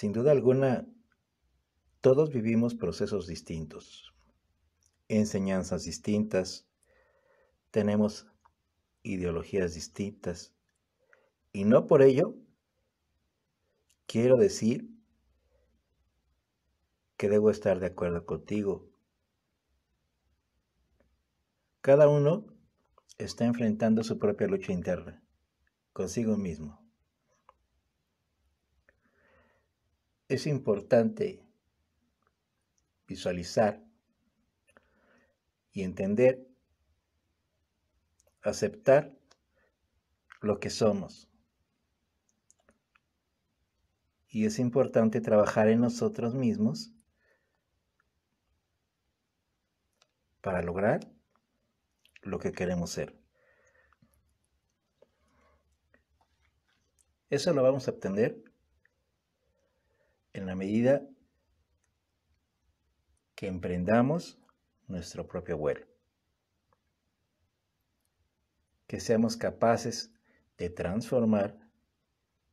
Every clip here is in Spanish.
Sin duda alguna, todos vivimos procesos distintos, enseñanzas distintas, tenemos ideologías distintas, y no por ello quiero decir que debo estar de acuerdo contigo. Cada uno está enfrentando su propia lucha interna, consigo mismo. es importante visualizar y entender, aceptar lo que somos. Y es importante trabajar en nosotros mismos para lograr lo que queremos ser. Eso lo vamos a obtener en la medida que emprendamos nuestro propio vuelo. Que seamos capaces de transformar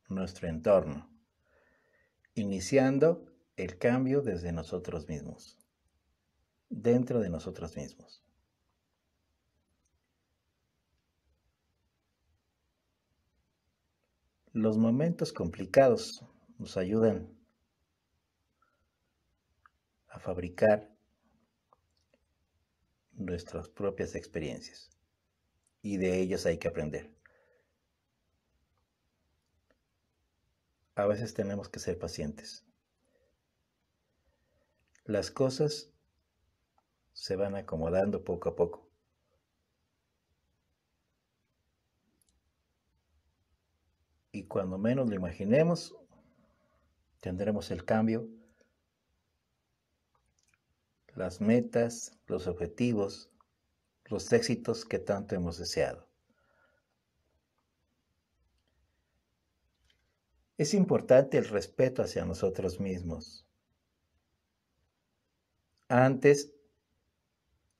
nuestro entorno, iniciando el cambio desde nosotros mismos, dentro de nosotros mismos. Los momentos complicados nos ayudan a fabricar nuestras propias experiencias y de ellas hay que aprender. A veces tenemos que ser pacientes. Las cosas se van acomodando poco a poco. Y cuando menos lo imaginemos, tendremos el cambio las metas, los objetivos, los éxitos que tanto hemos deseado. Es importante el respeto hacia nosotros mismos. Antes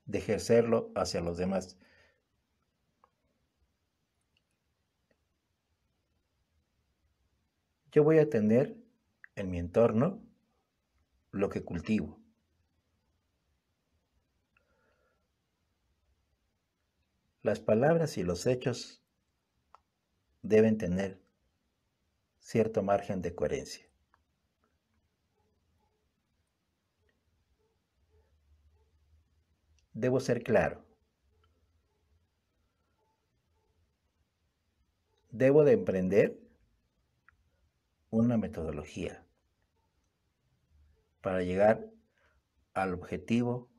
de ejercerlo hacia los demás. Yo voy a tener en mi entorno lo que cultivo. Las palabras y los hechos deben tener cierto margen de coherencia. Debo ser claro. Debo de emprender una metodología para llegar al objetivo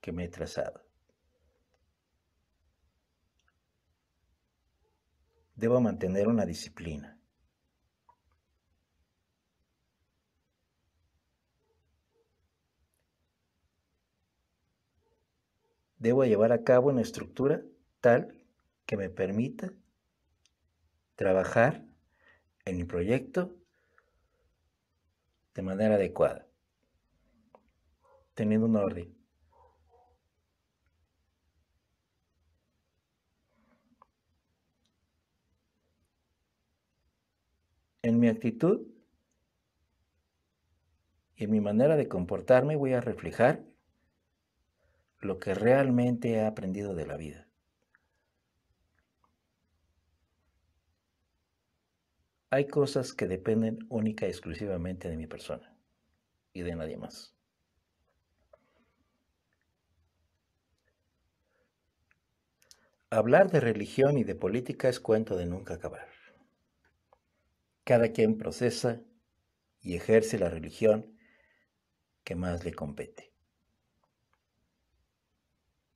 que me he trazado. debo mantener una disciplina. Debo llevar a cabo una estructura tal que me permita trabajar en mi proyecto de manera adecuada, teniendo un orden. en mi actitud y en mi manera de comportarme voy a reflejar lo que realmente he aprendido de la vida. Hay cosas que dependen única y exclusivamente de mi persona y de nadie más. Hablar de religión y de política es cuento de nunca acabar. Cada quien procesa y ejerce la religión que más le compete,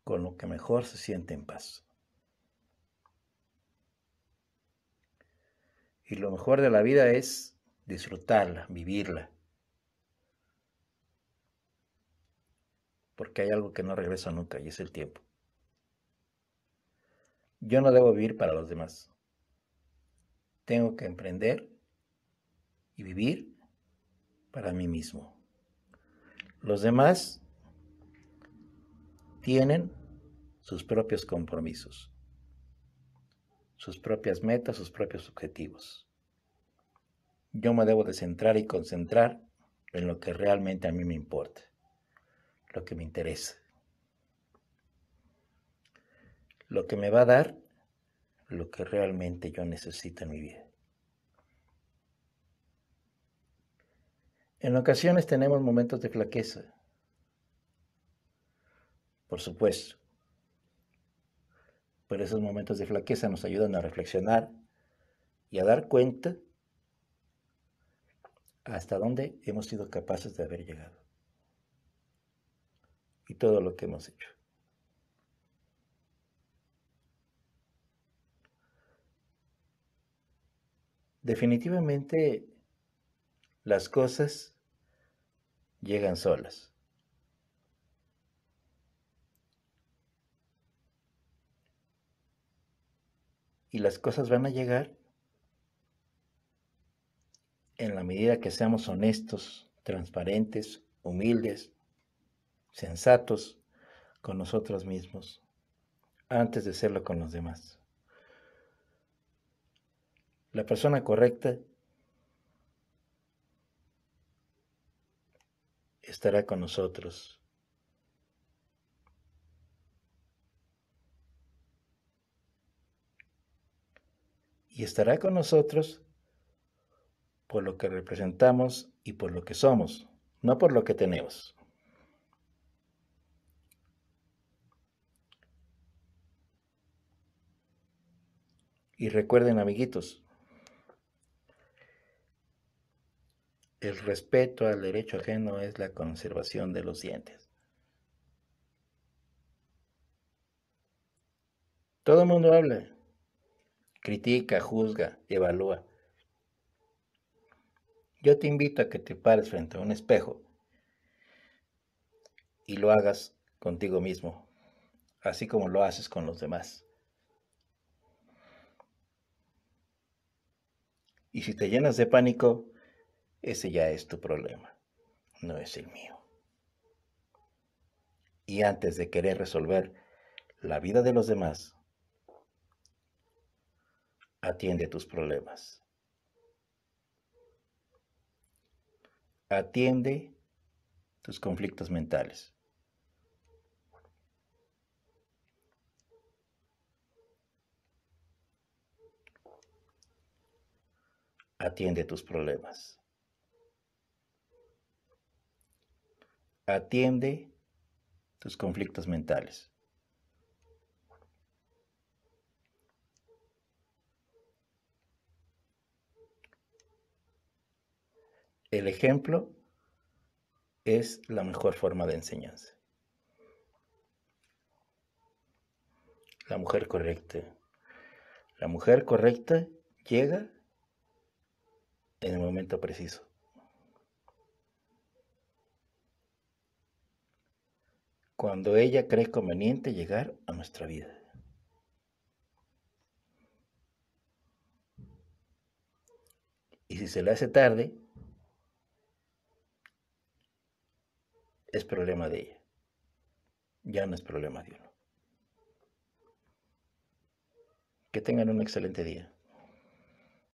con lo que mejor se siente en paz. Y lo mejor de la vida es disfrutarla, vivirla. Porque hay algo que no regresa nunca y es el tiempo. Yo no debo vivir para los demás. Tengo que emprender y vivir para mí mismo. Los demás tienen sus propios compromisos, sus propias metas, sus propios objetivos. Yo me debo de centrar y concentrar en lo que realmente a mí me importa, lo que me interesa, lo que me va a dar lo que realmente yo necesito en mi vida. En ocasiones tenemos momentos de flaqueza, por supuesto, pero esos momentos de flaqueza nos ayudan a reflexionar y a dar cuenta hasta dónde hemos sido capaces de haber llegado y todo lo que hemos hecho. Definitivamente las cosas llegan solas. Y las cosas van a llegar en la medida que seamos honestos, transparentes, humildes, sensatos con nosotros mismos, antes de serlo con los demás. La persona correcta estará con nosotros. Y estará con nosotros por lo que representamos y por lo que somos, no por lo que tenemos. Y recuerden, amiguitos, El respeto al derecho ajeno es la conservación de los dientes. Todo el mundo habla, critica, juzga, evalúa. Yo te invito a que te pares frente a un espejo y lo hagas contigo mismo, así como lo haces con los demás. Y si te llenas de pánico, ese ya es tu problema, no es el mío. Y antes de querer resolver la vida de los demás, atiende tus problemas. Atiende tus conflictos mentales. Atiende tus problemas. Atiende tus conflictos mentales. El ejemplo es la mejor forma de enseñanza. La mujer correcta. La mujer correcta llega en el momento preciso. cuando ella cree conveniente llegar a nuestra vida. Y si se le hace tarde, es problema de ella. Ya no es problema de uno. Que tengan un excelente día.